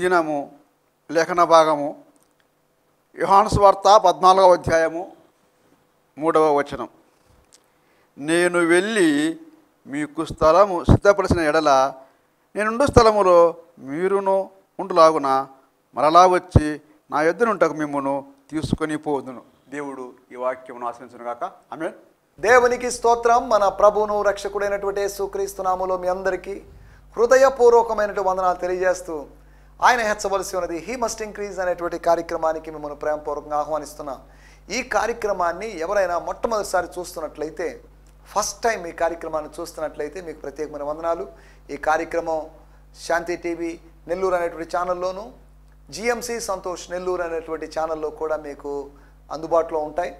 దినము లేఖన భాగము యుహాన్స్ వార్త పద్నాలుగవ అధ్యాయము మూడవ వచనం నేను వెళ్ళి మీకు స్థలము సిద్ధపరిచిన ఎడల నేనుండు స్థలములో మీరును ఉండులాగున మరలా వచ్చి నా ఎద్దనుంటకు మిమ్మను తీసుకొని పోదును దేవుడు ఈ వాక్యం ఆశ్రయించను కాక ఆమె దేవునికి స్తోత్రం మన ప్రభువును రక్షకుడైనటువంటి యేసుక్రీస్తునాములో మీ అందరికీ హృదయపూర్వకమైనటువంటి వందనాలు తెలియజేస్తూ ఆయన హెచ్చవలసి ఉన్నది హీ మస్ట్ ఇంక్రీజ్ అనేటువంటి కార్యక్రమానికి మిమ్మల్ని ప్రేమపూర్వకంగా ఆహ్వానిస్తున్నాం ఈ కార్యక్రమాన్ని ఎవరైనా మొట్టమొదటిసారి చూస్తున్నట్లయితే ఫస్ట్ టైం ఈ కార్యక్రమాన్ని చూస్తున్నట్లయితే మీకు ప్రత్యేకమైన వందనాలు ఈ కార్యక్రమం శాంతి టీవీ నెల్లూరు అనేటువంటి ఛానల్లోనూ జిఎంసి సంతోష్ నెల్లూరు అనేటువంటి ఛానల్లో కూడా మీకు అందుబాటులో ఉంటాయి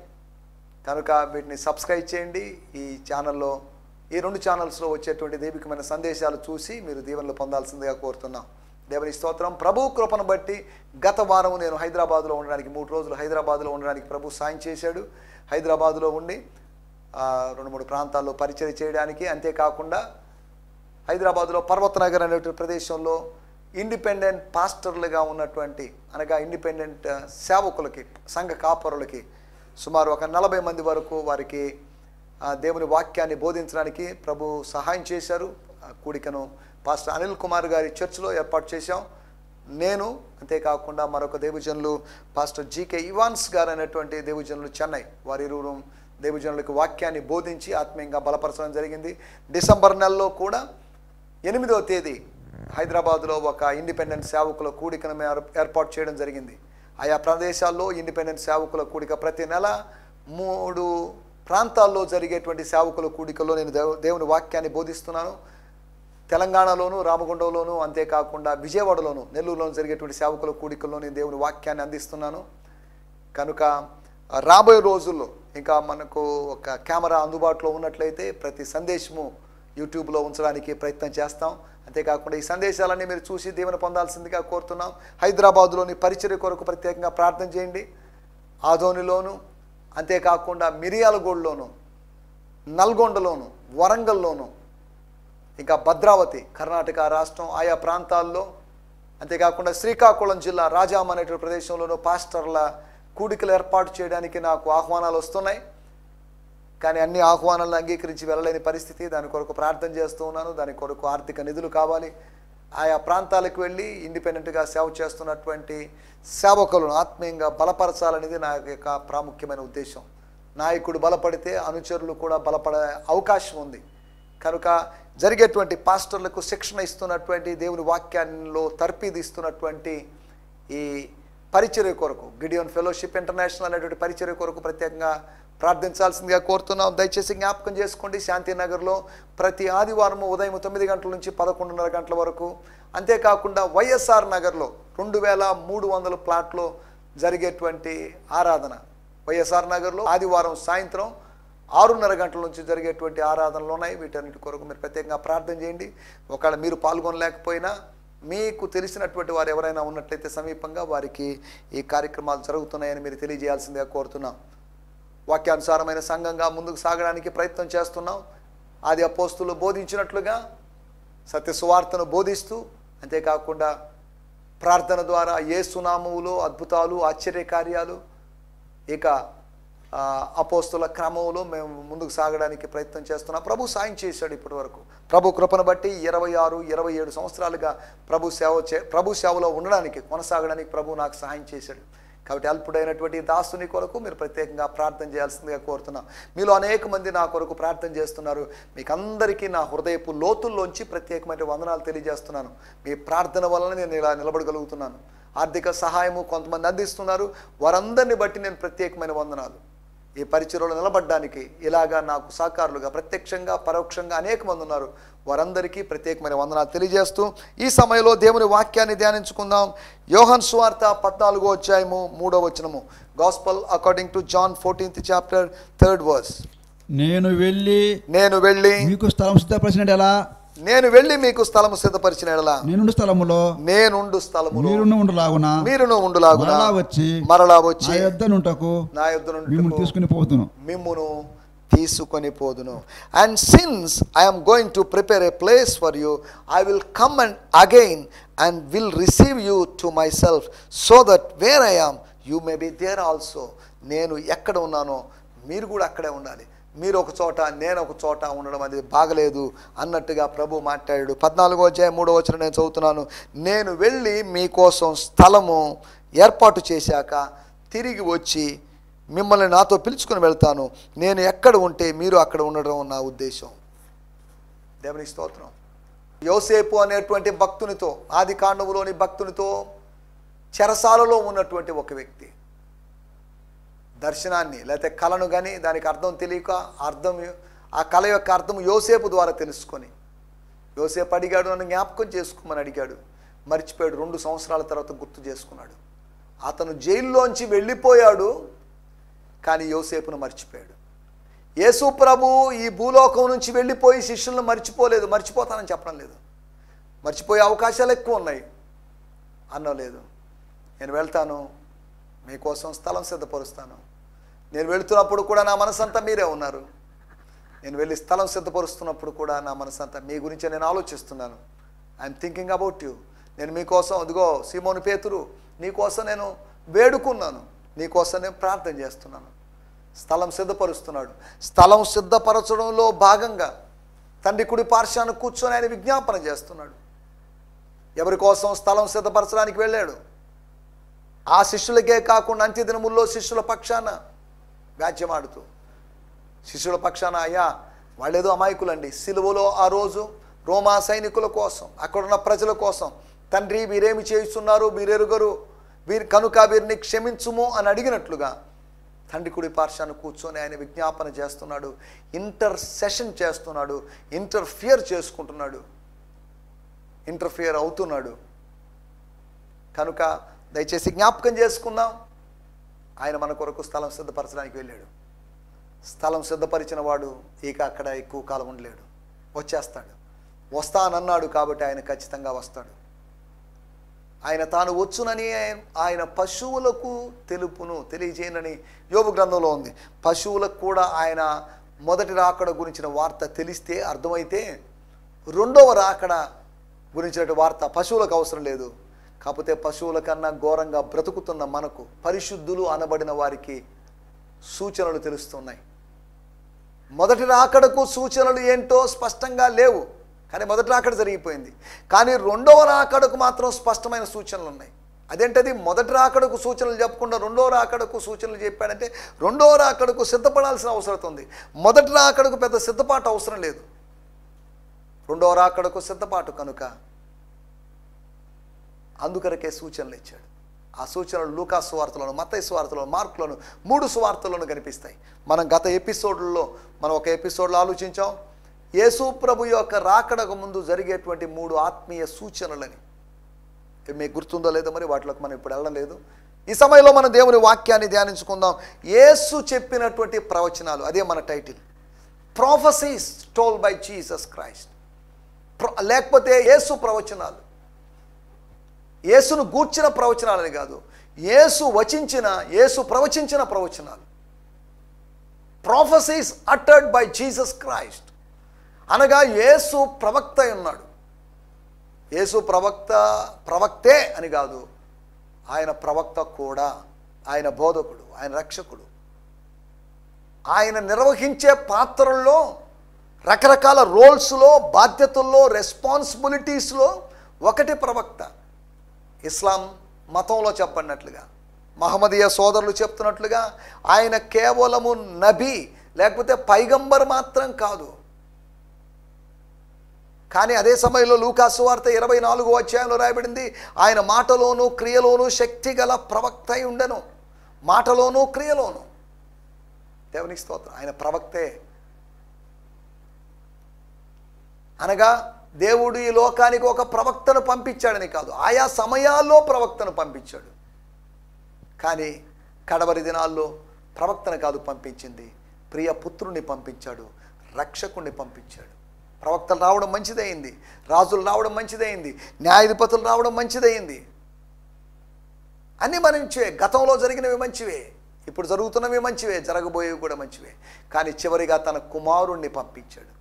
కనుక వీటిని సబ్స్క్రైబ్ చేయండి ఈ ఛానల్లో ఈ రెండు ఛానల్స్లో వచ్చేటువంటి దైవికమైన సందేశాలు చూసి మీరు దీవెనలు పొందాల్సిందిగా కోరుతున్నాం దేవుని స్తోత్రం ప్రభు కృపను బట్టి గత వారం నేను హైదరాబాద్లో ఉండడానికి మూడు రోజులు హైదరాబాద్లో ఉండడానికి ప్రభు సాయం చేశాడు హైదరాబాద్లో ఉండి రెండు మూడు ప్రాంతాల్లో పరిచయం చేయడానికి అంతేకాకుండా హైదరాబాద్లో పర్వతనగర్ అనేటువంటి ప్రదేశంలో ఇండిపెండెంట్ పాస్టర్లుగా ఉన్నటువంటి అనగా ఇండిపెండెంట్ సేవకులకి సంఘ కాపరులకి సుమారు ఒక నలభై మంది వరకు వారికి దేవుని వాక్యాన్ని బోధించడానికి ప్రభు సహాయం చేశారు కూడికను పాస్టర్ అనిల్ కుమార్ గారి చర్చ్లో ఏర్పాటు చేశాం నేను అంతేకాకుండా మరొక దేవజనులు పాస్టర్ జీకే ఇవాన్స్ గారు అనేటువంటి దేవజనులు చెన్నై వారి రూరం దేవజనులకు వాక్యాన్ని బోధించి ఆత్మీయంగా బలపరచడం జరిగింది డిసెంబర్ నెలలో కూడా ఎనిమిదవ తేదీ హైదరాబాద్లో ఒక ఇండిపెండెంట్ సేవకుల కూడికను ఏర్పాటు చేయడం జరిగింది ఆయా ప్రదేశాల్లో ఇండిపెండెంట్ సేవకుల కూడిక ప్రతి నెల మూడు ప్రాంతాల్లో జరిగేటువంటి సేవకుల కూడికలో నేను దేవుని వాక్యాన్ని బోధిస్తున్నాను తెలంగాణలోను రామగుండంలోను అంతేకాకుండా విజయవాడలోను నెల్లూరులోను జరిగేటువంటి సేవకుల కూడికల్లో నేను దేవుని వాక్యాన్ని అందిస్తున్నాను కనుక రాబోయే రోజుల్లో ఇంకా మనకు ఒక కెమెరా అందుబాటులో ఉన్నట్లయితే ప్రతి సందేశము యూట్యూబ్లో ఉంచడానికి ప్రయత్నం చేస్తాం అంతేకాకుండా ఈ సందేశాలన్నీ మీరు చూసి దీవెన పొందాల్సిందిగా కోరుతున్నాం హైదరాబాదులోని పరిచర్య కొరకు ప్రత్యేకంగా ప్రార్థన చేయండి ఆదోనిలోను అంతేకాకుండా మిరియాలగూడలోను నల్గొండలోను వరంగల్లోను ఇంకా భద్రావతి కర్ణాటక రాష్ట్రం ఆయా ప్రాంతాల్లో అంతేకాకుండా శ్రీకాకుళం జిల్లా రాజాం అనేటువంటి ప్రదేశంలోనూ పాస్టర్ల కూడికలు ఏర్పాటు చేయడానికి నాకు ఆహ్వానాలు వస్తున్నాయి కానీ అన్ని ఆహ్వానాలను అంగీకరించి వెళ్ళలేని పరిస్థితి దాని కొరకు ప్రార్థన చేస్తూ ఉన్నాను దాని కొరకు ఆర్థిక నిధులు కావాలి ఆయా ప్రాంతాలకు వెళ్ళి ఇండిపెండెంట్గా సేవ చేస్తున్నటువంటి సేవకులను ఆత్మీయంగా బలపరచాలనేది నా యొక్క ప్రాముఖ్యమైన ఉద్దేశం నాయకుడు బలపడితే అనుచరులు కూడా బలపడే అవకాశం ఉంది కనుక జరిగేటువంటి పాస్టర్లకు శిక్షణ ఇస్తున్నటువంటి దేవుని వాక్యాల్లో తర్పిదిస్తున్నటువంటి ఈ పరిచర్య కొరకు గిడియోన్ ఫెలోషిప్ ఇంటర్నేషనల్ అనేటువంటి పరిచర్య కొరకు ప్రత్యేకంగా ప్రార్థించాల్సిందిగా కోరుతున్నాం దయచేసి జ్ఞాపకం చేసుకోండి శాంతినగర్లో ప్రతి ఆదివారం ఉదయం తొమ్మిది గంటల నుంచి పదకొండున్నర గంటల వరకు అంతేకాకుండా వైఎస్ఆర్ నగర్లో రెండు వేల మూడు వందల ప్లాట్లో జరిగేటువంటి ఆరాధన వైఎస్ఆర్ నగర్లో ఆదివారం సాయంత్రం ఆరున్నర గంటల నుంచి జరిగేటువంటి ఆరాధనలు ఉన్నాయి వీటన్నిటి కొరకు మీరు ప్రత్యేకంగా ప్రార్థన చేయండి ఒకవేళ మీరు పాల్గొనలేకపోయినా మీకు తెలిసినటువంటి వారు ఎవరైనా ఉన్నట్లయితే సమీపంగా వారికి ఈ కార్యక్రమాలు జరుగుతున్నాయని మీరు తెలియజేయాల్సిందిగా కోరుతున్నాం వాక్యానుసారమైన సంఘంగా ముందుకు సాగడానికి ప్రయత్నం చేస్తున్నాం ఆది అపోస్తులు బోధించినట్లుగా సత్యసువార్తను బోధిస్తూ అంతేకాకుండా ప్రార్థన ద్వారా ఏ సునామువులు అద్భుతాలు ఆశ్చర్యకార్యాలు ఇక అపోస్తుల క్రమంలో మేము ముందుకు సాగడానికి ప్రయత్నం చేస్తున్నాం ప్రభు సాయం చేశాడు ఇప్పటి వరకు ప్రభు కృపను బట్టి ఇరవై ఆరు ఇరవై ఏడు సంవత్సరాలుగా ప్రభు సేవ చే ప్రభు సేవలో ఉండడానికి కొనసాగడానికి ప్రభు నాకు సహాయం చేశాడు కాబట్టి అల్పుడైనటువంటి దాసుని కొరకు మీరు ప్రత్యేకంగా ప్రార్థన చేయాల్సిందిగా కోరుతున్నాం మీలో అనేక మంది నా కొరకు ప్రార్థన చేస్తున్నారు మీకు అందరికీ నా హృదయపు లోతుల్లోంచి ప్రత్యేకమైన వందనాలు తెలియజేస్తున్నాను మీ ప్రార్థన వలన నేను ఇలా నిలబడగలుగుతున్నాను ఆర్థిక సహాయము కొంతమంది అందిస్తున్నారు వారందరిని బట్టి నేను ప్రత్యేకమైన వందనాలు ఈ పరిచయలో నిలబడ్డానికి ఇలాగా నాకు సహకారులుగా ప్రత్యక్షంగా పరోక్షంగా అనేక మంది ఉన్నారు వారందరికీ ప్రత్యేకమైన వందనాలు తెలియజేస్తూ ఈ సమయంలో దేవుని వాక్యాన్ని ధ్యానించుకుందాం యోహన్ స్వార్థ పద్నాలుగో అధ్యాయము మూడో వచనము gospel according to John fourteenth chapter third verse నేను వెళ్ళి నేను వెళ్ళి మీకు స్థలం సిద్ధపరిచినట్టు ఎలా నేను వెళ్ళి మీకు స్థలము సిద్ధపరిచిన నేనుండు స్థలములో నేనుండు మీరును మీరును వచ్చి మరలా వచ్చి నా నా తీసుకుని పోదును మిమ్మును తీసుకొని పోదును and since I'm going to prepare a place for you I will come and again and will receive you to myself so that where I am you may be there also నేను ఎక్కడ ఉన్నానో మీరు కూడా అక్కడే ఉండాలి మీరు ఒక చోట నేను ఒక చోట ఉండడం అనేది బాగలేదు అన్నట్టుగా ప్రభు మాట్లాడాడు పద్నాలుగో జయ మూడో వచ్చిన నేను చదువుతున్నాను నేను వెళ్ళి మీకోసం స్థలము ఏర్పాటు చేశాక తిరిగి వచ్చి మిమ్మల్ని నాతో పిలుచుకుని వెళ్తాను నేను ఎక్కడ ఉంటే మీరు అక్కడ ఉండడం నా ఉద్దేశం దేవుని స్తోత్రం యోసేపు అనేటువంటి భక్తునితో ఆది కాండవులోని భక్తునితో చెరసాలలో ఉన్నటువంటి ఒక వ్యక్తి దర్శనాన్ని లేకపోతే కళను కానీ దానికి అర్థం తెలియక అర్థం ఆ కళ యొక్క అర్థం యోసేపు ద్వారా తెలుసుకొని యోసేపు అడిగాడు నన్ను జ్ఞాపకం చేసుకోమని అడిగాడు మర్చిపోయాడు రెండు సంవత్సరాల తర్వాత గుర్తు చేసుకున్నాడు అతను జైల్లోంచి వెళ్ళిపోయాడు కానీ యోసేపును మర్చిపోయాడు యేసు ప్రభు ఈ భూలోకం నుంచి వెళ్ళిపోయి శిష్యులను మర్చిపోలేదు మర్చిపోతానని చెప్పడం లేదు మర్చిపోయే అవకాశాలు ఎక్కువ ఉన్నాయి అన్నలేదు నేను వెళ్తాను మీకోసం స్థలం సిద్ధపరుస్తాను నేను వెళుతున్నప్పుడు కూడా నా మనసంతా మీరే ఉన్నారు నేను వెళ్ళి స్థలం సిద్ధపరుస్తున్నప్పుడు కూడా నా మనసంతా మీ గురించే నేను ఆలోచిస్తున్నాను ఐఎమ్ థింకింగ్ అబౌట్ యూ నేను మీకోసం అదిగో సీమోని పేతురు నీకోసం నేను వేడుకున్నాను నీకోసం నేను ప్రార్థన చేస్తున్నాను స్థలం సిద్ధపరుస్తున్నాడు స్థలం సిద్ధపరచడంలో భాగంగా తండ్రి కుడి పార్శ్వాన్ని కూర్చొని ఆయన విజ్ఞాపన చేస్తున్నాడు ఎవరి కోసం స్థలం సిద్ధపరచడానికి వెళ్ళాడు ఆ శిష్యులకే కాకుండా అంత్యదినముల్లో శిష్యుల పక్షాన వ్యాజ్యమాడుతూ శిష్యుల పక్షాన అయ్యా వాళ్ళేదో అమాయకులండి సిలువలో ఆ రోజు రోమా సైనికుల కోసం అక్కడున్న ప్రజల కోసం తండ్రి వీరేమి చేయిస్తున్నారు వీరెరుగరు వీరి కనుక వీరిని క్షమించుము అని అడిగినట్లుగా తండ్రి కుడి పార్శ్వాన్ని కూర్చొని ఆయన విజ్ఞాపన చేస్తున్నాడు ఇంటర్సెషన్ చేస్తున్నాడు ఇంటర్ఫియర్ చేసుకుంటున్నాడు ఇంటర్ఫియర్ అవుతున్నాడు కనుక దయచేసి జ్ఞాపకం చేసుకుందాం ఆయన మన కొరకు స్థలం సిద్ధపరచడానికి వెళ్ళాడు స్థలం సిద్ధపరిచిన వాడు ఇక అక్కడ ఎక్కువ కాలం ఉండలేడు వచ్చేస్తాడు వస్తానన్నాడు కాబట్టి ఆయన ఖచ్చితంగా వస్తాడు ఆయన తాను వచ్చునని ఆయన పశువులకు తెలుపును తెలియజేయనని యోగు గ్రంథంలో ఉంది పశువులకు కూడా ఆయన మొదటి రాకడ గురించిన వార్త తెలిస్తే అర్థమైతే రెండవ రాకడ గురించినటువంటి వార్త పశువులకు అవసరం లేదు కాకపోతే పశువుల కన్నా ఘోరంగా బ్రతుకుతున్న మనకు పరిశుద్ధులు అనబడిన వారికి సూచనలు తెలుస్తున్నాయి మొదటి రాకడకు సూచనలు ఏంటో స్పష్టంగా లేవు కానీ మొదటి రాకడ జరిగిపోయింది కానీ రెండవ రాకడకు మాత్రం స్పష్టమైన సూచనలు ఉన్నాయి అదేంటది మొదటి రాకడకు సూచనలు చెప్పకుండా రెండవ రాకడకు సూచనలు చెప్పాడంటే రెండవ రాకడకు సిద్ధపడాల్సిన అవసరం ఉంది మొదటి రాకడకు పెద్ద సిద్ధపాటు అవసరం లేదు రెండవ రాకడకు సిద్ధపాటు కనుక అందుకొరకే సూచనలు ఇచ్చాడు ఆ సూచనలు లూకా సువార్తలను మతయ సువార్తలను మార్కులను మూడు సువార్తలను కనిపిస్తాయి మనం గత ఎపిసోడ్లో మనం ఒక ఎపిసోడ్లో ఆలోచించాం యేసు ప్రభు యొక్క రాకడకు ముందు జరిగేటువంటి మూడు ఆత్మీయ సూచనలని మీకు గుర్తుందో లేదో మరి వాటిలోకి మనం ఇప్పుడు వెళ్ళడం లేదు ఈ సమయంలో మనం దేవుని వాక్యాన్ని ధ్యానించుకుందాం యేసు చెప్పినటువంటి ప్రవచనాలు అదే మన title prophecies told by Jesus Christ లేకపోతే యేసు ప్రవచనాలు యేసును గూర్చిన ప్రవచనాలని కాదు యేసు వచించిన యేసు ప్రవచించిన ప్రవచనాలు prophecies uttered by Jesus Christ అనగా యేసు ప్రవక్త ఉన్నాడు యేసు ప్రవక్త ప్రవక్తే అని కాదు ఆయన ప్రవక్త కూడా ఆయన బోధకుడు ఆయన రక్షకుడు ఆయన నిర్వహించే పాత్రల్లో రకరకాల రోల్స్లో బాధ్యతల్లో రెస్పాన్సిబిలిటీస్లో ఒకటి ప్రవక్త ఇస్లాం మతంలో చెప్పన్నట్లుగా మహమ్మదీయ సోదరులు చెప్తున్నట్లుగా ఆయన కేవలము నబి లేకపోతే పైగంబర్ మాత్రం కాదు కానీ అదే సమయంలో లూకాసు వార్త ఇరవై నాలుగు అధ్యాయంలో రాయబడింది ఆయన మాటలోను క్రియలోను శక్తి గల ప్రవక్త ఉండను మాటలోను క్రియలోను దేవునికి స్తోత్రం ఆయన ప్రవక్తే అనగా దేవుడు ఈ లోకానికి ఒక ప్రవక్తను పంపించాడని కాదు ఆయా సమయాల్లో ప్రవక్తను పంపించాడు కానీ కడవరి దినాల్లో ప్రవక్తను కాదు పంపించింది ప్రియ పుత్రుణ్ణి పంపించాడు రక్షకుణ్ణి పంపించాడు ప్రవక్తలు రావడం మంచిదైంది రాజులు రావడం మంచిదైంది న్యాయాధిపతులు రావడం మంచిదైంది అన్నీ మంచివే గతంలో జరిగినవి మంచివే ఇప్పుడు జరుగుతున్నవి మంచివే జరగబోయేవి కూడా మంచివే కానీ చివరిగా తన కుమారుణ్ణి పంపించాడు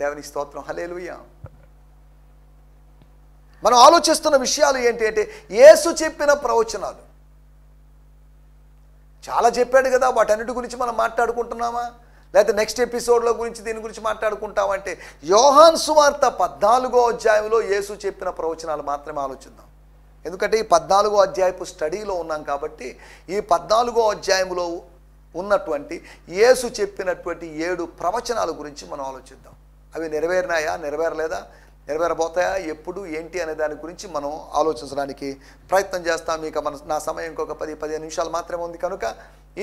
దేవని స్తోత్రం హలేలుయ మనం ఆలోచిస్తున్న విషయాలు ఏంటి అంటే యేసు చెప్పిన ప్రవచనాలు చాలా చెప్పాడు కదా వాటన్నిటి గురించి మనం మాట్లాడుకుంటున్నామా లేకపోతే నెక్స్ట్ ఎపిసోడ్లో గురించి దీని గురించి మాట్లాడుకుంటామంటే యోహాన్ సువార్త పద్నాలుగో అధ్యాయంలో యేసు చెప్పిన ప్రవచనాలు మాత్రమే ఆలోచిద్దాం ఎందుకంటే ఈ పద్నాలుగో అధ్యాయపు స్టడీలో ఉన్నాం కాబట్టి ఈ పద్నాలుగో అధ్యాయంలో ఉన్నటువంటి యేసు చెప్పినటువంటి ఏడు ప్రవచనాల గురించి మనం ఆలోచిద్దాం అవి నెరవేరినాయా నెరవేరలేదా నెరవేరబోతాయా ఎప్పుడు ఏంటి అనే దాని గురించి మనం ఆలోచించడానికి ప్రయత్నం చేస్తాం ఇక మన నా సమయం ఇంకొక పది పదిహేను నిమిషాలు మాత్రమే ఉంది కనుక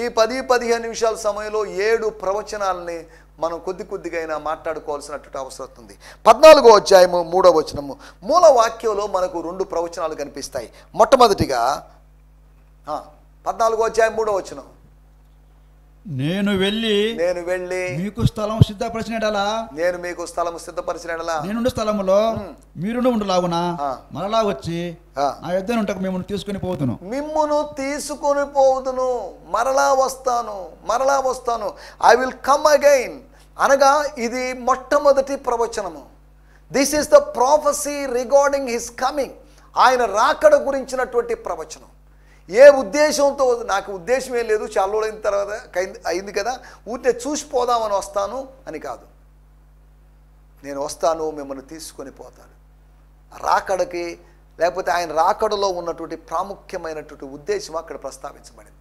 ఈ పది పదిహేను నిమిషాల సమయంలో ఏడు ప్రవచనాలని మనం కొద్ది కొద్దిగా మాట్లాడుకోవాల్సినటువంటి అవసరం ఉంది పద్నాలుగో అధ్యాయము మూడో వచనము మూల వాక్యంలో మనకు రెండు ప్రవచనాలు కనిపిస్తాయి మొట్టమొదటిగా పద్నాలుగో అధ్యాయం మూడో వచనం నేను వెళ్ళి నేను వెళ్ళి మీకు స్థలం సిద్ధపరిచినడలా నేను మీకు స్థలం సిద్ధపరిచినడలా నేను స్థలములో మీరు ఉండలాగునా మరలా వచ్చి నా యుద్ధం ఉంటకు మిమ్మల్ని తీసుకుని పోతును మిమ్మను తీసుకొని పోదును మరలా వస్తాను మరలా వస్తాను ఐ విల్ కమ్ అగైన్ అనగా ఇది మొట్టమొదటి ప్రవచనము this is the prophecy regarding his coming ఆయన రాకడ గురించినటువంటి ప్రవచనం ఏ ఉద్దేశంతో నాకు ఉద్దేశం ఏం లేదు చాలా అయిన తర్వాత అయింది కదా ఊరికే చూసిపోదామని వస్తాను అని కాదు నేను వస్తాను మిమ్మల్ని తీసుకొని పోతాను రాకడకి లేకపోతే ఆయన రాకడలో ఉన్నటువంటి ప్రాముఖ్యమైనటువంటి ఉద్దేశం అక్కడ ప్రస్తావించబడింది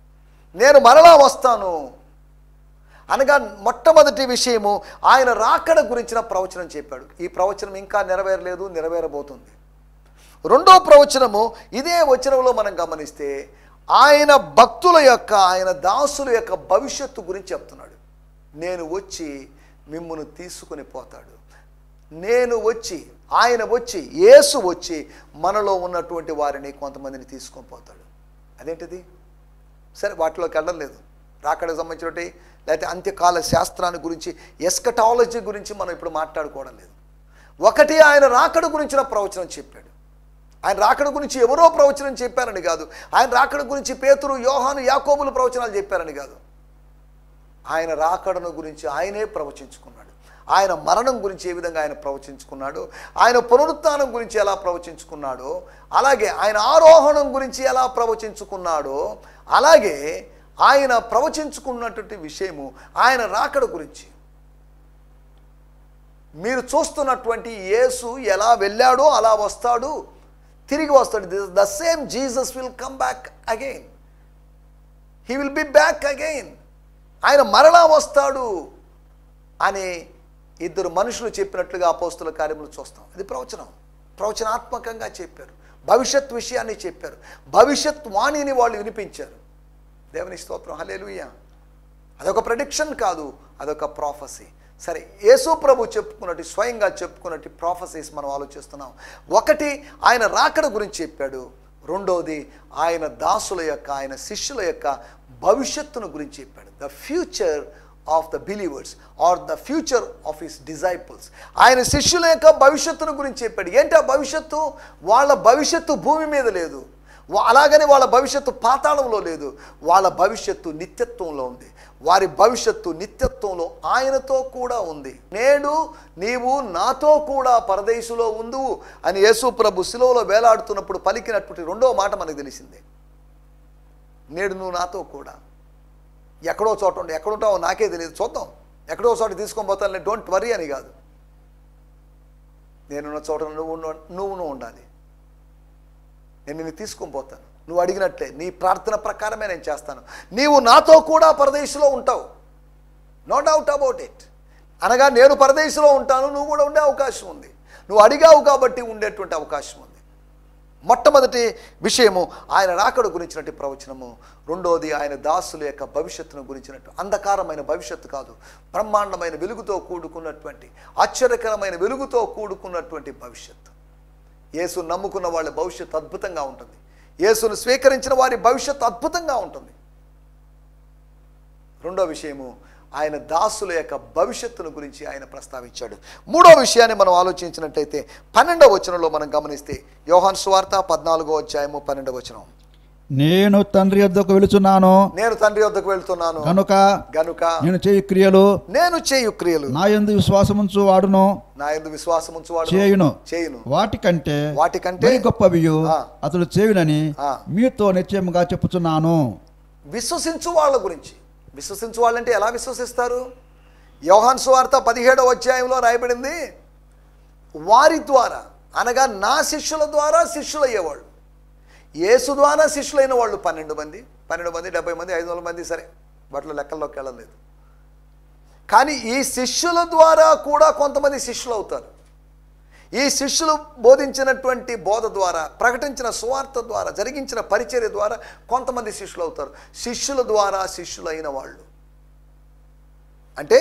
నేను మరలా వస్తాను అనగా మొట్టమొదటి విషయము ఆయన రాకడ గురించిన ప్రవచనం చెప్పాడు ఈ ప్రవచనం ఇంకా నెరవేరలేదు నెరవేరబోతుంది రెండో ప్రవచనము ఇదే వచనంలో మనం గమనిస్తే ఆయన భక్తుల యొక్క ఆయన దాసుల యొక్క భవిష్యత్తు గురించి చెప్తున్నాడు నేను వచ్చి మిమ్మల్ని తీసుకుని పోతాడు నేను వచ్చి ఆయన వచ్చి యేసు వచ్చి మనలో ఉన్నటువంటి వారిని కొంతమందిని తీసుకొని పోతాడు అదేంటిది సరే వాటిలోకి వెళ్ళడం లేదు రాకడకు సంబంధించినటువంటి లేకపోతే అంత్యకాల శాస్త్రాన్ని గురించి ఎస్కటాలజీ గురించి మనం ఇప్పుడు మాట్లాడుకోవడం లేదు ఒకటి ఆయన రాకడ గురించిన ప్రవచనం చెప్పాడు ఆయన రాకడ గురించి ఎవరో ప్రవచనం చెప్పారని కాదు ఆయన రాకడ గురించి పేతురు యోహాను యాకోబులు ప్రవచనాలు చెప్పారని కాదు ఆయన రాకడను గురించి ఆయనే ప్రవచించుకున్నాడు ఆయన మరణం గురించి ఏ విధంగా ఆయన ప్రవచించుకున్నాడు ఆయన పునరుత్నం గురించి ఎలా ప్రవచించుకున్నాడో అలాగే ఆయన ఆరోహణం గురించి ఎలా ప్రవచించుకున్నాడో అలాగే ఆయన ప్రవచించుకున్నటువంటి విషయము ఆయన రాకడ గురించి మీరు చూస్తున్నటువంటి యేసు ఎలా వెళ్ళాడో అలా వస్తాడు తిరిగి వస్తాడు the same Jesus will come back again he will be back again ఆయన మరలా వస్తాడు అని ఇద్దరు మనుషులు చెప్పినట్లుగా అపోస్తుల కార్యములు చూస్తాం ఇది ప్రవచనం ప్రవచనాత్మకంగా చెప్పారు భవిష్యత్ విషయాన్ని చెప్పారు భవిష్యత్ వాణిని వాళ్ళు వినిపించారు దేవుని స్తోత్రం హలేలుయ్య అదొక ప్రొడిక్షన్ కాదు అదొక ప్రాఫసీ సరే యేసు ప్రభు చెప్పుకున్నట్టు స్వయంగా చెప్పుకున్నట్టు ప్రాఫెసెస్ మనం ఆలోచిస్తున్నాం ఒకటి ఆయన రాకడ గురించి చెప్పాడు రెండవది ఆయన దాసుల యొక్క ఆయన శిష్యుల యొక్క భవిష్యత్తును గురించి చెప్పాడు the future of the believers or the future of his disciples ఆయన శిష్యుల యొక్క భవిష్యత్తును గురించి చెప్పాడు ఏంటి ఆ భవిష్యత్తు వాళ్ళ భవిష్యత్తు భూమి మీద లేదు అలాగనే వాళ్ళ భవిష్యత్తు పాతాళంలో లేదు వాళ్ళ భవిష్యత్తు నిత్యత్వంలో ఉంది వారి భవిష్యత్తు నిత్యత్వంలో ఆయనతో కూడా ఉంది నేడు నీవు నాతో కూడా పరదేశులో ఉండు అని యేసు ప్రభు శిలువలో వేలాడుతున్నప్పుడు పలికినటువంటి రెండో మాట మనకు తెలిసిందే నేడు నువ్వు నాతో కూడా ఎక్కడో చోట ఉండి ఎక్కడుంటావు నాకే తెలియదు చూద్దాం ఎక్కడో చోట తీసుకొని పోతాను డోంట్ వరీ అని కాదు నేనున్న చోట నువ్వు నువ్వు ఉండాలి నేను నిన్ను తీసుకొని పోతాను నువ్వు అడిగినట్లే నీ ప్రార్థన ప్రకారమే నేను చేస్తాను నీవు నాతో కూడా పరదేశంలో ఉంటావు నో డౌట్ అబౌట్ ఇట్ అనగా నేను పరదేశంలో ఉంటాను నువ్వు కూడా ఉండే అవకాశం ఉంది నువ్వు అడిగావు కాబట్టి ఉండేటువంటి అవకాశం ఉంది మొట్టమొదటి విషయము ఆయన రాకడు గురించినట్టు ప్రవచనము రెండోది ఆయన దాసుల యొక్క భవిష్యత్తును గురించినట్టు అంధకారమైన భవిష్యత్తు కాదు బ్రహ్మాండమైన వెలుగుతో కూడుకున్నటువంటి ఆశ్చర్యకరమైన వెలుగుతో కూడుకున్నటువంటి భవిష్యత్తు యేసు నమ్ముకున్న వాళ్ళ భవిష్యత్ అద్భుతంగా ఉంటుంది యేసును స్వీకరించిన వారి భవిష్యత్ అద్భుతంగా ఉంటుంది రెండో విషయము ఆయన దాసుల యొక్క భవిష్యత్తును గురించి ఆయన ప్రస్తావించాడు మూడో విషయాన్ని మనం ఆలోచించినట్టయితే పన్నెండవ వచనంలో మనం గమనిస్తే యోహాన్ స్వార్త పద్నాలుగో అధ్యాయము పన్నెండవ వచనం నేను తండ్రి వద్దకు వెళుతున్నాను నేను తండ్రి వద్దకు వెళుతున్నాను కనుక గనుక నేను చేయు క్రియలు నేను చేయు క్రియలు నా ఎందు విశ్వాసం ఉంచు వాడును నా ఎందు విశ్వాసం ఉంచు వాడు చేయును చేయును వాటికంటే వాటికంటే గొప్పవి అతడు చేయునని మీతో నిశ్చయంగా చెప్పుచున్నాను విశ్వసించు వాళ్ళ గురించి విశ్వసించు వాళ్ళంటే ఎలా విశ్వసిస్తారు యోహాన్ సువార్త పదిహేడవ అధ్యాయంలో రాయబడింది వారి ద్వారా అనగా నా శిష్యుల ద్వారా శిష్యులయ్యేవాళ్ళు యేసు ద్వారా శిష్యులైన వాళ్ళు పన్నెండు మంది పన్నెండు మంది డెబ్బై మంది ఐదు వందల మంది సరే వాటిలో లెక్కల్లోకి వెళ్ళలేదు కానీ ఈ శిష్యుల ద్వారా కూడా కొంతమంది శిష్యులు అవుతారు ఈ శిష్యులు బోధించినటువంటి బోధ ద్వారా ప్రకటించిన సువార్త ద్వారా జరిగించిన పరిచర్య ద్వారా కొంతమంది శిష్యులు అవుతారు శిష్యుల ద్వారా శిష్యులైన వాళ్ళు అంటే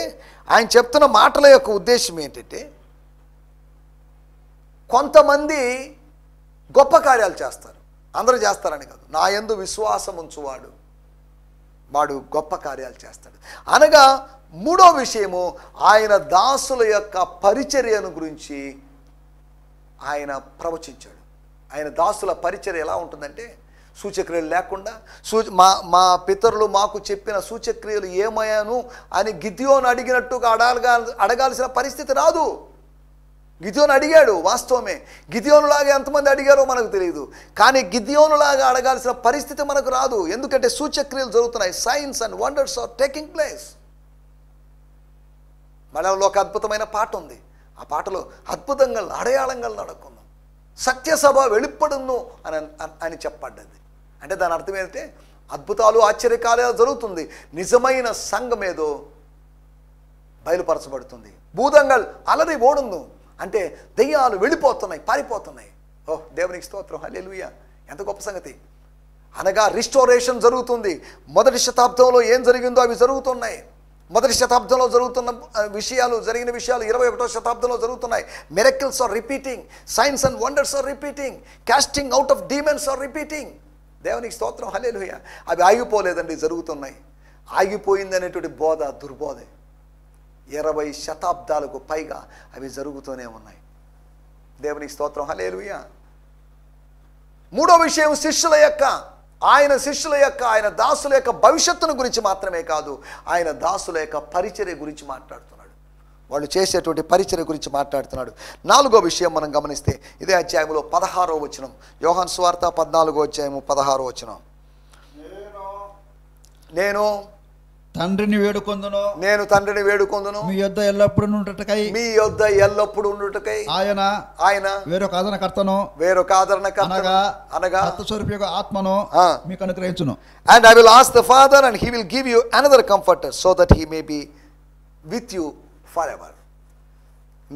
ఆయన చెప్తున్న మాటల యొక్క ఉద్దేశం ఏంటంటే కొంతమంది గొప్ప కార్యాలు చేస్తారు అందరూ చేస్తారని కాదు నా ఎందు విశ్వాసం ఉంచువాడు వాడు గొప్ప కార్యాలు చేస్తాడు అనగా మూడో విషయము ఆయన దాసుల యొక్క పరిచర్యను గురించి ఆయన ప్రవచించాడు ఆయన దాసుల పరిచర్య ఎలా ఉంటుందంటే సూచక్రియలు లేకుండా సూ మా మా పితరులు మాకు చెప్పిన సూచక్రియలు ఏమయ్యాను అని గిద్యోను అడిగినట్టుగా అడగా అడగాల్సిన పరిస్థితి రాదు గిద్యోను అడిగాడు వాస్తవమే గిద్యోనులాగా ఎంతమంది అడిగారో మనకు తెలియదు కానీ గిద్యోనులాగా అడగాల్సిన పరిస్థితి మనకు రాదు ఎందుకంటే సూచక్రియలు జరుగుతున్నాయి signs and wonders are taking place మళ్ళీ ఒక అద్భుతమైన పాట ఉంది ఆ పాటలో అద్భుతంగా అడయాళంగా నడుకుందాం సత్యసభ వెళ్ళిపడును అని అని చెప్పబడ్డది అంటే దాని అర్థం ఏంటంటే అద్భుతాలు ఆశ్చర్యకార్యాలు జరుగుతుంది నిజమైన సంఘం ఏదో బయలుపరచబడుతుంది భూతంగా అలరి ఓడును అంటే దెయ్యాలు వెళ్ళిపోతున్నాయి పారిపోతున్నాయి ఓ దేవునికి స్తోత్రం హల్లెలుయ ఎంత గొప్ప సంగతి అనగా రిస్టోరేషన్ జరుగుతుంది మొదటి శతాబ్దంలో ఏం జరిగిందో అవి జరుగుతున్నాయి మొదటి శతాబ్దంలో జరుగుతున్న విషయాలు జరిగిన విషయాలు ఇరవై ఒకటో శతాబ్దంలో జరుగుతున్నాయి miracles are repeating signs and wonders are repeating casting out of demons are repeating దేవునికి స్తోత్రం హలేలుయ అవి ఆగిపోలేదండి జరుగుతున్నాయి ఆగిపోయింది అనేటువంటి బోధ దుర్బోధే ఇరవై శతాబ్దాలకు పైగా అవి జరుగుతూనే ఉన్నాయి దేవునికి స్తోత్రం హలేలుయ మూడో విషయం శిష్యుల యొక్క ఆయన శిష్యుల యొక్క ఆయన దాసుల యొక్క భవిష్యత్తును గురించి మాత్రమే కాదు ఆయన దాసుల యొక్క పరిచర్య గురించి మాట్లాడుతున్నాడు వాళ్ళు చేసేటువంటి పరిచర్య గురించి మాట్లాడుతున్నాడు నాలుగో విషయం మనం గమనిస్తే ఇదే అధ్యాయంలో పదహారో వచనం యోహన్ స్వార్థ పద్నాలుగో అధ్యాయము పదహారో వచనం నేను తండ్రిని వేడుకొందును నేను తండ్రిని వేడుకొందును మీ యొద్ ఎల్లప్పుడు ఉండటకై మీ యొద్ ఎల్లప్పుడు ఉండటకై ఆయన ఆయన వేరొక ఆదరణ కర్తను వేరొక ఆదరణ అనగా అనగా ఆత్మస్వరూపి యొక్క ఆత్మను మీకు అనుగ్రహించును and I will ask the father and he will give you another comfort so that he may be with you for ever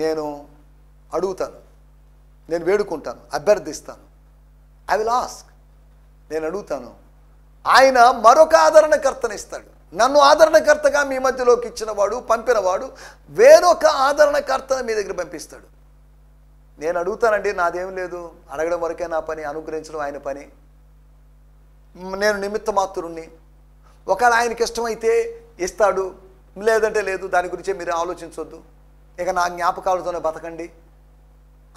నేను అడుగుతాను నేను వేడుకుంటాను అభ్యర్థిస్తాను ఐ విల్ ఆస్క్ నేను అడుగుతాను ఆయన మరొక ఆదరణకర్తనిస్తాడు నన్ను ఆదరణకర్తగా మీ మధ్యలోకి ఇచ్చినవాడు పంపినవాడు వేరొక ఆదరణకర్తను మీ దగ్గర పంపిస్తాడు నేను అడుగుతానండి నాదేం లేదు అడగడం వరకే నా పని అనుగ్రహించడం ఆయన పని నేను నిమిత్త మాత్రుణ్ణి ఒకవేళ ఆయనకి ఇష్టమైతే ఇస్తాడు లేదంటే లేదు దాని గురించే మీరు ఆలోచించొద్దు ఇక నా జ్ఞాపకాలతోనే బతకండి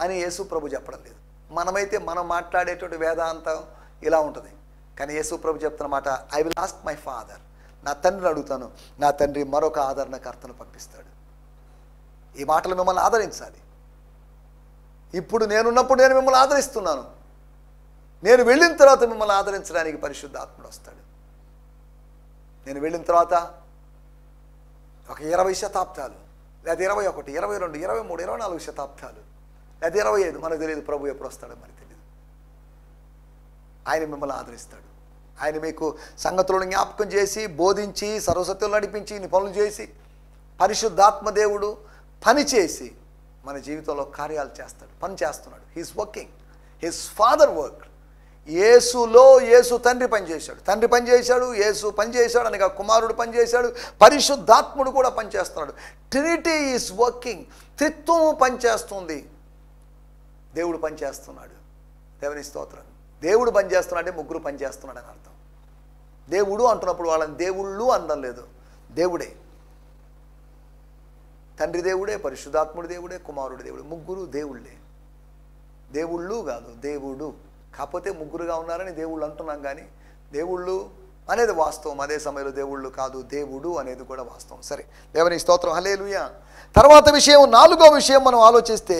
అని యేసు ప్రభు చెప్పడం లేదు మనమైతే మనం మాట్లాడేటువంటి వేదాంతం ఇలా ఉంటుంది కానీ యేసు ప్రభు చెప్తున్నమాట I will ask my father నా తండ్రిని అడుగుతాను నా తండ్రి మరొక ఆదరణకర్తను పంపిస్తాడు ఈ మాటలు మిమ్మల్ని ఆదరించాలి ఇప్పుడు నేనున్నప్పుడు నేను మిమ్మల్ని ఆదరిస్తున్నాను నేను వెళ్ళిన తర్వాత మిమ్మల్ని ఆదరించడానికి పరిశుద్ధ ఆత్ముడు వస్తాడు నేను వెళ్ళిన తర్వాత ఒక ఇరవై శతాబ్దాలు లేదా ఇరవై ఒకటి ఇరవై రెండు ఇరవై మూడు ఇరవై నాలుగు శతాబ్దాలు లేదా ఇరవై ఐదు మనకు తెలియదు ప్రభు ఎప్పుడు వస్తాడో మనకు తెలియదు ఆయన మిమ్మల్ని ఆదరిస్తాడు ఆయన మీకు సంగతులను జ్ఞాపకం చేసి బోధించి సర్వసత్యం నడిపించి నీ పనులు చేసి పరిశుద్ధాత్మదేవుడు పని చేసి మన జీవితంలో కార్యాలు చేస్తాడు పని చేస్తున్నాడు he's working his father work ఏసులో ఏసు తండ్రి పనిచేశాడు తండ్రి పనిచేశాడు ఏసు పనిచేశాడు అనగా కుమారుడు పనిచేశాడు పరిశుద్ధాత్ముడు కూడా పనిచేస్తున్నాడు ట్రినిటీ ఈజ్ వర్కింగ్ త్రిత్వము పనిచేస్తుంది దేవుడు పనిచేస్తున్నాడు దేవుని స్తోత్రం దేవుడు అంటే ముగ్గురు పనిచేస్తున్నాడు అని అర్థం దేవుడు అంటున్నప్పుడు వాళ్ళని దేవుళ్ళు అందం లేదు దేవుడే తండ్రి దేవుడే పరిశుధాత్ముడు దేవుడే కుమారుడు దేవుడు ముగ్గురు దేవుళ్ళే దేవుళ్ళు కాదు దేవుడు కాకపోతే ముగ్గురుగా ఉన్నారని దేవుళ్ళు అంటున్నాం కానీ దేవుళ్ళు అనేది వాస్తవం అదే సమయంలో దేవుళ్ళు కాదు దేవుడు అనేది కూడా వాస్తవం సరే దేవని స్తోత్రం హలేలుయ తర్వాత విషయం నాలుగో విషయం మనం ఆలోచిస్తే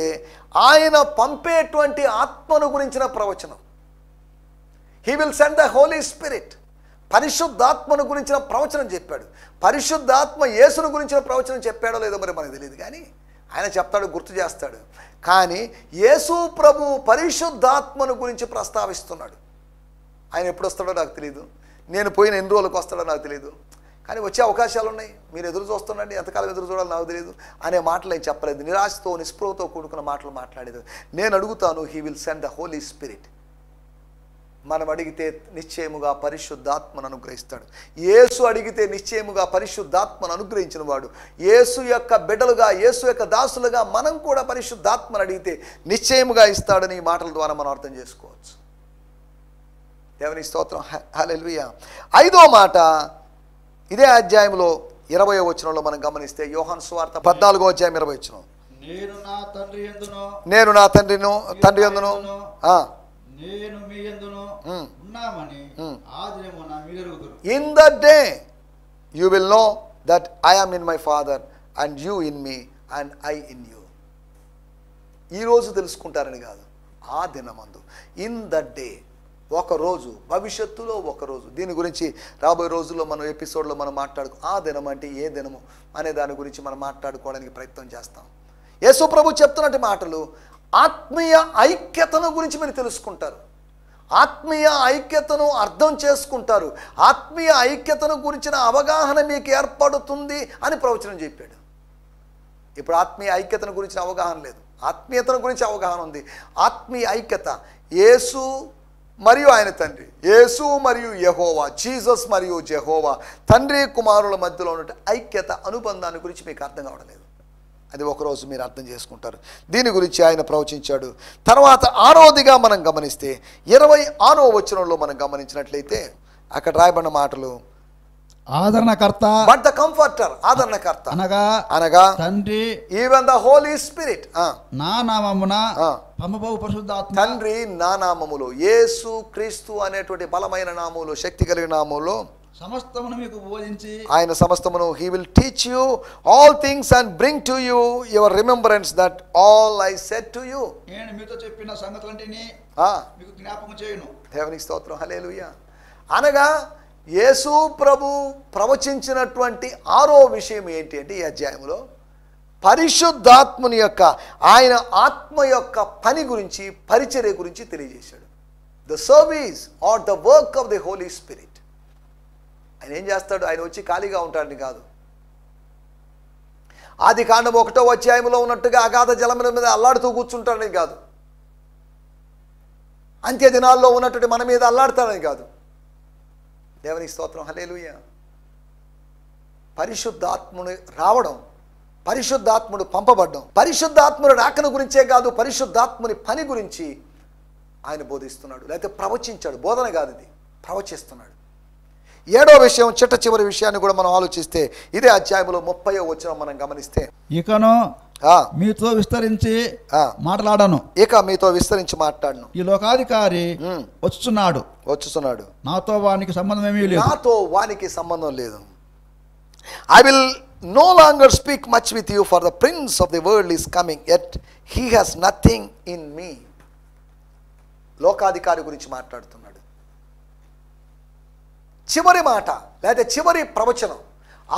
ఆయన పంపేటువంటి ఆత్మను గురించిన ప్రవచనం he will send the holy spirit పరిశుద్ధాత్మను గురించిన ప్రవచనం చెప్పాడు పరిశుద్ధాత్మ యేసును గురించిన ప్రవచనం చెప్పాడో లేదో మరి మనకు తెలియదు కానీ ఆయన చెప్తాడు గుర్తు చేస్తాడు కానీ యేసు ప్రభు పరిశుద్ధాత్మను గురించి ప్రస్తావిస్తున్నాడు ఆయన ఎప్పుడు వస్తాడో నాకు తెలియదు నేను పోయిన ఎన్ని రోజులకు వస్తాడో నాకు తెలియదు కానీ వచ్చే అవకాశాలు ఉన్నాయి మీరు ఎదురు చూస్తుండండి ఎంతకాలం ఎదురు చూడాలి నాకు తెలియదు అనే మాటలు నేను చెప్పలేదు నిరాశతో నిస్పృహతో కూడుకున్న మాటలు మాట్లాడేది నేను అడుగుతాను he will send the holy spirit మనం అడిగితే నిశ్చయముగా పరిశుద్ధాత్మను అనుగ్రహిస్తాడు యేసు అడిగితే నిశ్చయముగా పరిశుద్ధాత్మను అనుగ్రహించిన వాడు యేసు యొక్క బిడ్డలుగా యేసు యొక్క దాసులుగా మనం కూడా పరిశుద్ధాత్మను అడిగితే నిశ్చయముగా ఇస్తాడని ఈ మాటల ద్వారా మనం అర్థం చేసుకోవచ్చు దేవని స్తోత్రం హలెలుయ ఐదో మాట ఇదే అధ్యాయంలో ఇరవై వచనంలో మనం గమనిస్తే యోహాన్ స్వార్థ పద్నాలుగో అధ్యాయం ఇరవై వచ్చిన నేను నా తండ్రి తండ్రిను తండ్రి ఎందును in that day you will know that I am in my father and you in me and I in you ఈ రోజు తెలుసుకుంటారని కాదు ఆ దినమందు ఇన్ దట్ డే ఒకరోజు భవిష్యత్తులో ఒకరోజు దీని గురించి రాబోయే రోజుల్లో మనం ఎపిసోడ్లో మనం మాట్లాడుకో ఆ దినం అంటే ఏ దినము అనే దాని గురించి మనం మాట్లాడుకోవడానికి ప్రయత్నం చేస్తాం యేసు ప్రభు చెప్తున్నట్టు మాటలు ఆత్మీయ ఐక్యతను గురించి మీరు తెలుసుకుంటారు ఆత్మీయ ఐక్యతను అర్థం చేసుకుంటారు ఆత్మీయ ఐక్యతను గురించిన అవగాహన మీకు ఏర్పడుతుంది అని ప్రవచనం చెప్పాడు ఇప్పుడు ఆత్మీయ ఐక్యతను గురించిన అవగాహన లేదు ఆత్మీయతను గురించి అవగాహన ఉంది ఆత్మీయ ఐక్యత యేసు మరియు ఆయన తండ్రి యేసు మరియు యహోవా జీసస్ మరియు జెహోవా తండ్రి కుమారుల మధ్యలో ఉన్న ఐక్యత అనుబంధాన్ని గురించి మీకు అర్థం కావడం లేదు అది ఒకరోజు మీరు అర్థం చేసుకుంటారు దీని గురించి ఆయన ప్రవచించాడు తర్వాత ఆరోదిగా మనం గమనిస్తే ఇరవై ఆరో వచనంలో మనం గమనించినట్లయితే అక్కడ రాయబడిన మాటలు ఆదరణకర్త బట్ ద కంఫర్టర్ ఆదరణకర్త అనగా అనగా తండ్రి ఈవెన్ ద హోలీ స్పిరిట్ నా నామమున పరిశుద్ధాత్మ తండ్రి నా యేసు క్రీస్తు అనేటువంటి బలమైన నామములు శక్తి కలిగిన నామములో సమస్తమును మీకు బోధించి ఆయన సమస్తమును he will teach you all things and bring to you your remembrance that all I said to you నేను మీతో చెప్పిన సంగతులంటిని మీకు జ్ఞాపకం చేయను దేవునికి స్తోత్రం హలేలుయ అనగా యేసు ప్రభు ప్రవచించినటువంటి ఆరో విషయం ఏంటి అంటే ఈ అధ్యాయంలో పరిశుద్ధాత్ముని యొక్క ఆయన ఆత్మ యొక్క పని గురించి పరిచర్య గురించి తెలియజేశాడు the service or the work of the holy spirit ఆయన ఏం చేస్తాడు ఆయన వచ్చి ఖాళీగా ఉంటాడని కాదు ఆది కాండం ఒకటో అధ్యాయంలో ఉన్నట్టుగా అగాధ జలముల మీద అల్లాడుతూ కూర్చుంటాడని కాదు అంత్య దినాల్లో ఉన్నటువంటి మన మీద అల్లాడతాడని కాదు దేవని స్తోత్రం హలేలుయ్య పరిశుద్ధాత్ముని రావడం పరిశుద్ధాత్ముడు పంపబడ్డం పరిశుద్ధాత్ముడు రాకను గురించే కాదు పరిశుద్ధాత్ముని పని గురించి ఆయన బోధిస్తున్నాడు లేకపోతే ప్రవచించాడు బోధన కాదు ఇది ప్రవచిస్తున్నాడు ఏడో విషయం చిట్ట చివరి విషయాన్ని కూడా మనం ఆలోచిస్తే ఇదే అధ్యాయంలో ముప్పై వచ్చిన మనం గమనిస్తే ఇకను మీతో విస్తరించి మాట్లాడాను ఇక మీతో విస్తరించి మాట్లాడను ఈ లోకాధికారి వచ్చుచున్నాడు వచ్చుచున్నాడు నాతో వానికి సంబంధం ఏమీ లేదు నాతో వానికి సంబంధం లేదు I will no longer speak much with you for the prince of the world is coming at he has nothing in me లోకాధికారి గురించి మాట్లాడుతున్నాడు చివరి మాట లేదా చివరి ప్రవచనం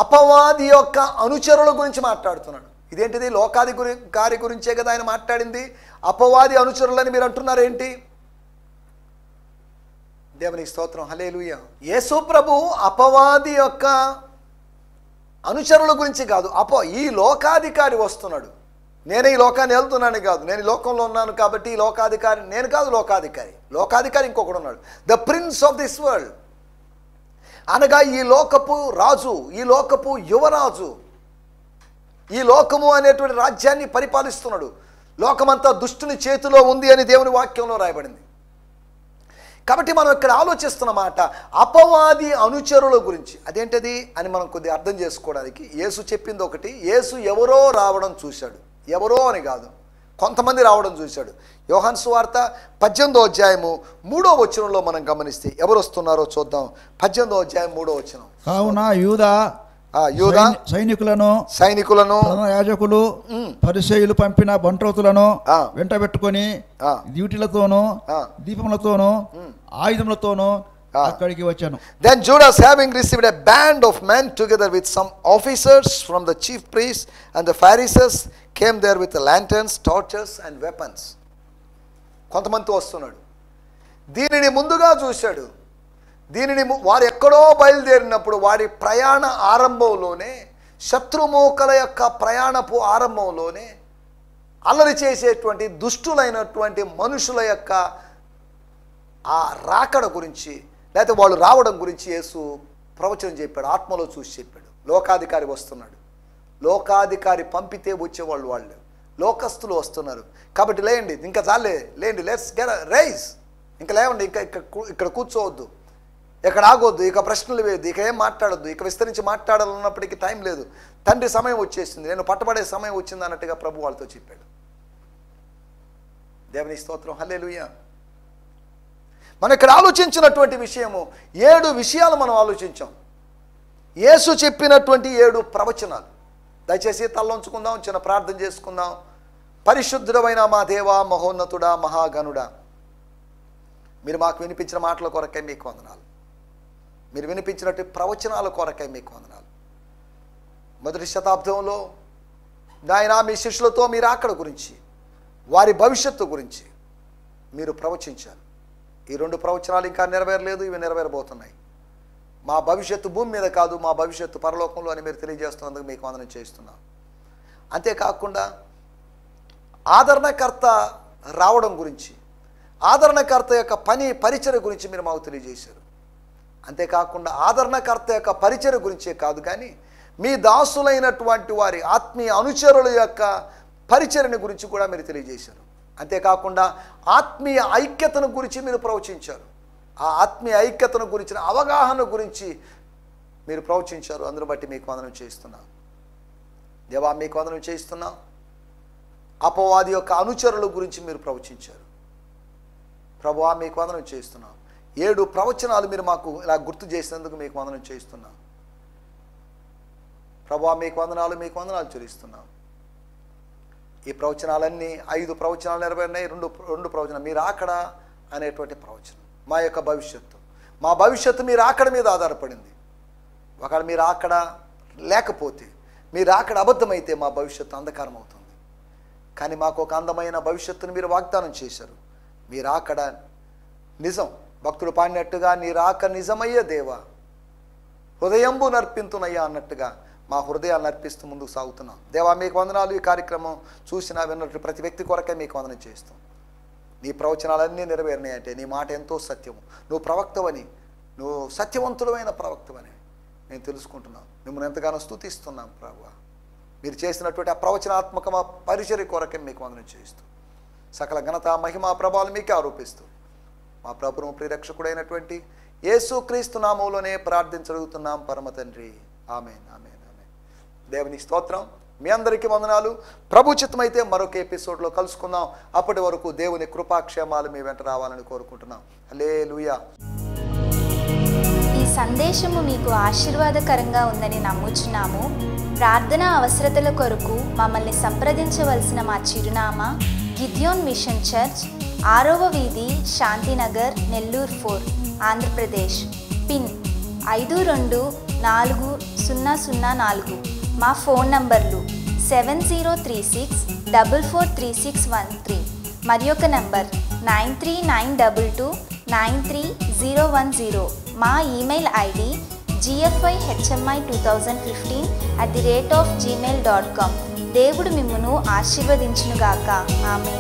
అపవాది యొక్క అనుచరుల గురించి మాట్లాడుతున్నాడు ఇదేంటిది లోకాది గురి గారి గురించే కదా ఆయన మాట్లాడింది అపవాది అనుచరులని మీరు అంటున్నారు ఏంటి దేవునికి స్తోత్రం హలేలుయ యేసు ప్రభు అపవాది యొక్క అనుచరుల గురించి కాదు అపో ఈ లోకాధికారి వస్తున్నాడు నేను ఈ లోకాన్ని వెళ్తున్నాను కాదు నేను లోకంలో ఉన్నాను కాబట్టి ఈ లోకాధికారి నేను కాదు లోకాధికారి లోకాధికారి ఇంకొకడు ఉన్నాడు the prince of this world అనగా ఈ లోకపు రాజు ఈ లోకపు యువరాజు ఈ లోకము అనేటువంటి రాజ్యాన్ని పరిపాలిస్తున్నాడు లోకమంతా దుష్టుని చేతిలో ఉంది అని దేవుని వాక్యంలో రాయబడింది కాబట్టి మనం ఇక్కడ ఆలోచిస్తున్నమాట అపవాది అనుచరుల గురించి అదేంటది అని మనం కొద్దిగా అర్థం చేసుకోవడానికి యేసు చెప్పింది ఒకటి యేసు ఎవరో రావడం చూశాడు ఎవరో అని కాదు కొంతమంది రావడం చూశాడు యోహాన్ సువార్త పద్దెనిమిదో అధ్యాయము మూడో వచనంలో మనం గమనిస్తే ఎవరు వస్తున్నారో చూద్దాం పద్దెనిమిదో అధ్యాయం మూడో వచనం కావున యూదా సైనికులను సైనికులను యాజకులు పరిశైలు పంపిన బంట్రోతులను వెంట పెట్టుకొని డ్యూటీలతోనూ దీపములతోనూ ఆయుధములతోనూ అక్కడికి వచ్చాను then Judas having received a band of men together with some officers from the chief priests and the Pharisees came there with lanterns torches and weapons కొంతమంది వస్తున్నాడు దీనిని ముందుగా చూశాడు దీనిని వారు ఎక్కడో బయలుదేరినప్పుడు వారి ప్రయాణ ఆరంభంలోనే శత్రుమోకల యొక్క ప్రయాణపు ఆరంభంలోనే అల్లరి చేసేటువంటి దుష్టులైనటువంటి మనుషుల యొక్క ఆ రాకడ గురించి లేకపోతే వాళ్ళు రావడం గురించి యేసు ప్రవచనం చెప్పాడు ఆత్మలో చూసి చెప్పాడు లోకాధికారి వస్తున్నాడు లోకాధికారి పంపితే వచ్చేవాళ్ళు వాళ్ళు లోకస్తులు వస్తున్నారు కాబట్టి లేండి ఇంకా చాలే లేండి లెట్స్ గెర రైస్ ఇంకా లేవండి ఇంకా ఇక్కడ ఇక్కడ కూర్చోవద్దు ఇక్కడ ఆగొద్దు ఇక ప్రశ్నలు వేయద్దు ఇక ఏం మాట్లాడొద్దు ఇక విస్తరించి మాట్లాడాలన్నప్పటికీ టైం లేదు తండ్రి సమయం వచ్చేసింది నేను పట్టబడే సమయం వచ్చింది అన్నట్టుగా ప్రభు వాళ్ళతో చెప్పాడు దేవుని స్తోత్రం హలే మనం ఇక్కడ ఆలోచించినటువంటి విషయము ఏడు విషయాలు మనం ఆలోచించాం యేసు చెప్పినటువంటి ఏడు ప్రవచనాలు దయచేసి తల్లంచుకుందాం చిన్న ప్రార్థన చేసుకుందాం పరిశుద్ధుడమైన మా దేవా మహోన్నతుడా మహాగనుడా మీరు మాకు వినిపించిన మాటల కొరకై మీకు వందనాలు మీరు వినిపించినట్టు ప్రవచనాల కొరకై మీకు వందనాలు మొదటి శతాబ్దంలో నాయన మీ శిష్యులతో మీరు అక్కడ గురించి వారి భవిష్యత్తు గురించి మీరు ప్రవచించారు ఈ రెండు ప్రవచనాలు ఇంకా నెరవేరలేదు ఇవి నెరవేరబోతున్నాయి మా భవిష్యత్తు భూమి మీద కాదు మా భవిష్యత్తు పరలోకంలో అని మీరు తెలియజేస్తున్నందుకు మీకు వందనం చేయిస్తున్నాను అంతేకాకుండా ఆదరణకర్త రావడం గురించి ఆదరణకర్త యొక్క పని పరిచయ గురించి మీరు మాకు తెలియజేశారు అంతేకాకుండా ఆదరణకర్త యొక్క పరిచయ గురించే కాదు కానీ మీ దాసులైనటువంటి వారి ఆత్మీయ అనుచరుల యొక్క పరిచయని గురించి కూడా మీరు తెలియజేశారు అంతేకాకుండా ఆత్మీయ ఐక్యతను గురించి మీరు ప్రవచించారు ఆ ఆత్మీయ ఐక్యతను గురించిన అవగాహన గురించి మీరు ప్రవచించారు అందును బట్టి మీకు వందనం చేస్తున్నాం దేవా మీకు వందనం చేయిస్తున్నాం అపవాది యొక్క అనుచరుల గురించి మీరు ప్రవచించారు ప్రభువా మీకు వందనం చేయిస్తున్నాం ఏడు ప్రవచనాలు మీరు మాకు ఇలా గుర్తు చేసినందుకు మీకు వందనం చేస్తున్నాం ప్రభా మీకు వందనాలు మీకు వందనాలు చెల్లిస్తున్నాం ఈ ప్రవచనాలన్నీ ఐదు ప్రవచనాలు నెరవేరినాయి రెండు రెండు ప్రవచనాలు మీరు అక్కడ అనేటువంటి ప్రవచనం మా యొక్క భవిష్యత్తు మా భవిష్యత్తు మీరు అక్కడ మీద ఆధారపడింది ఒకవేళ మీరు అక్కడ లేకపోతే మీరు అక్కడ అబద్ధమైతే మా భవిష్యత్తు అంధకారం అవుతుంది కానీ మాకు ఒక అందమైన భవిష్యత్తును మీరు వాగ్దానం చేశారు మీరు అక్కడ నిజం భక్తుడు పాడినట్టుగా నీ రాక నిజమయ్యే దేవా హృదయంబు నర్పింతునయ్యా అన్నట్టుగా మా హృదయాలను అర్పిస్తూ ముందుకు సాగుతున్నాం దేవా మీకు వందనాలు ఈ కార్యక్రమం చూసిన విన్నట్టు ప్రతి వ్యక్తి కొరకే మీకు వందనం చేస్తాం నీ ప్రవచనాలన్నీ నెరవేరినాయంటే నీ మాట ఎంతో సత్యము నువ్వు ప్రవక్తవని నువ్వు సత్యవంతులమైన ప్రవక్తవని నేను తెలుసుకుంటున్నాం మిమ్మల్ని ఎంతగానో స్థుతిస్తున్నాం ప్రభు మీరు చేసినటువంటి ఆ ప్రవచనాత్మక పరిచర్య కొరకే మీకు వందనం చేయిస్తూ సకల ఘనత మహిమా ప్రభావాలు మీకే ఆరోపిస్తూ మా ప్రభుత్వం ప్రిరక్షకుడైనటువంటి యేసు క్రీస్తు నామంలోనే ప్రార్థించగలుగుతున్నాం పరమ తండ్రి ఆమెన్ ఆమెన్ దేవుని స్తోత్రం మీ అందరికీ వందనాలు ప్రభు మరొక ఎపిసోడ్లో కలుసుకుందాం అప్పటి వరకు దేవుని కృపాక్షేమాలు మీ వెంట రావాలని కోరుకుంటున్నాం అలే ఈ సందేశము మీకు ఆశీర్వాదకరంగా ఉందని నమ్ముచున్నాము ప్రార్థన అవసరతల కొరకు మమ్మల్ని సంప్రదించవలసిన మా చిరునామా గిద్యోన్ మిషన్ చర్చ్ ఆరవ వీధి శాంతినగర్ నెల్లూరు ఫోర్ ఆంధ్రప్రదేశ్ పిన్ ఐదు రెండు నాలుగు సున్నా సున్నా నాలుగు మా ఫోన్ నంబర్లు seven zero three six double four three six one three మరి ఒక number nine three nine double two nine three zero one zero మా email ID GFI HMI two thousand fifteen at the rate of Gmail dot com దేవుడు మిమ్మను ఆశీర్వదించునుగాక ఆమె